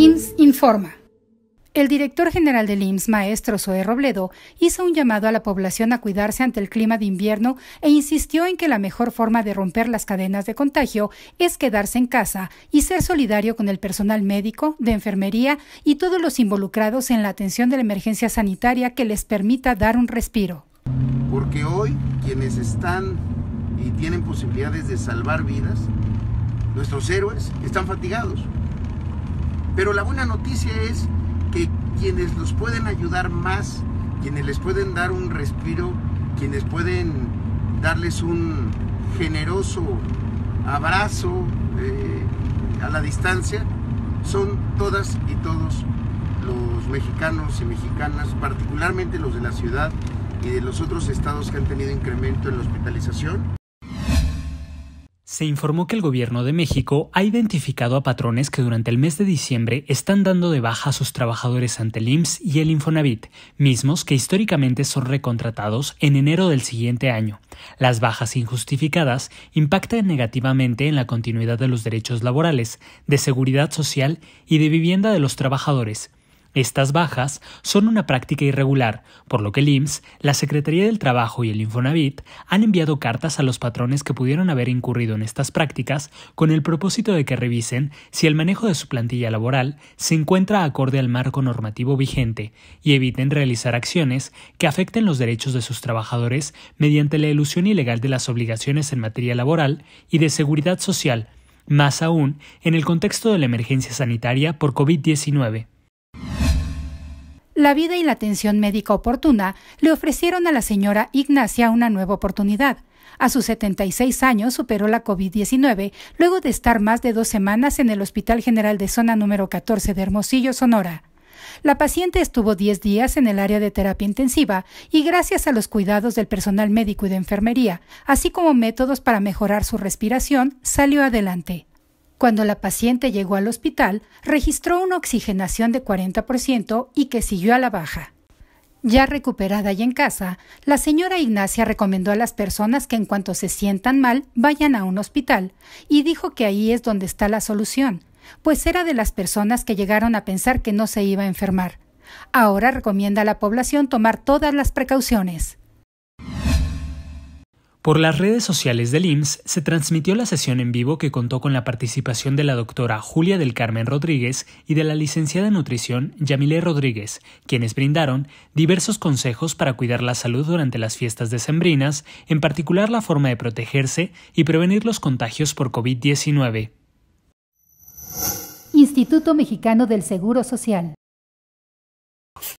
IMSS informa. El director general del IMSS, maestro Zoe Robledo, hizo un llamado a la población a cuidarse ante el clima de invierno e insistió en que la mejor forma de romper las cadenas de contagio es quedarse en casa y ser solidario con el personal médico, de enfermería y todos los involucrados en la atención de la emergencia sanitaria que les permita dar un respiro. Porque hoy quienes están y tienen posibilidades de salvar vidas, nuestros héroes, están fatigados pero la buena noticia es que quienes los pueden ayudar más, quienes les pueden dar un respiro, quienes pueden darles un generoso abrazo eh, a la distancia, son todas y todos los mexicanos y mexicanas, particularmente los de la ciudad y de los otros estados que han tenido incremento en la hospitalización. Se informó que el gobierno de México ha identificado a patrones que durante el mes de diciembre están dando de baja a sus trabajadores ante el IMSS y el Infonavit, mismos que históricamente son recontratados en enero del siguiente año. Las bajas injustificadas impactan negativamente en la continuidad de los derechos laborales, de seguridad social y de vivienda de los trabajadores, estas bajas son una práctica irregular, por lo que el IMSS, la Secretaría del Trabajo y el Infonavit han enviado cartas a los patrones que pudieron haber incurrido en estas prácticas con el propósito de que revisen si el manejo de su plantilla laboral se encuentra acorde al marco normativo vigente y eviten realizar acciones que afecten los derechos de sus trabajadores mediante la ilusión ilegal de las obligaciones en materia laboral y de seguridad social, más aún en el contexto de la emergencia sanitaria por COVID-19 la vida y la atención médica oportuna le ofrecieron a la señora Ignacia una nueva oportunidad. A sus 76 años superó la COVID-19 luego de estar más de dos semanas en el Hospital General de Zona número 14 de Hermosillo, Sonora. La paciente estuvo 10 días en el área de terapia intensiva y gracias a los cuidados del personal médico y de enfermería, así como métodos para mejorar su respiración, salió adelante. Cuando la paciente llegó al hospital, registró una oxigenación de 40% y que siguió a la baja. Ya recuperada y en casa, la señora Ignacia recomendó a las personas que en cuanto se sientan mal vayan a un hospital y dijo que ahí es donde está la solución, pues era de las personas que llegaron a pensar que no se iba a enfermar. Ahora recomienda a la población tomar todas las precauciones. Por las redes sociales del IMSS se transmitió la sesión en vivo que contó con la participación de la doctora Julia del Carmen Rodríguez y de la licenciada en nutrición Yamile Rodríguez, quienes brindaron diversos consejos para cuidar la salud durante las fiestas decembrinas, en particular la forma de protegerse y prevenir los contagios por COVID-19. Instituto Mexicano del Seguro Social.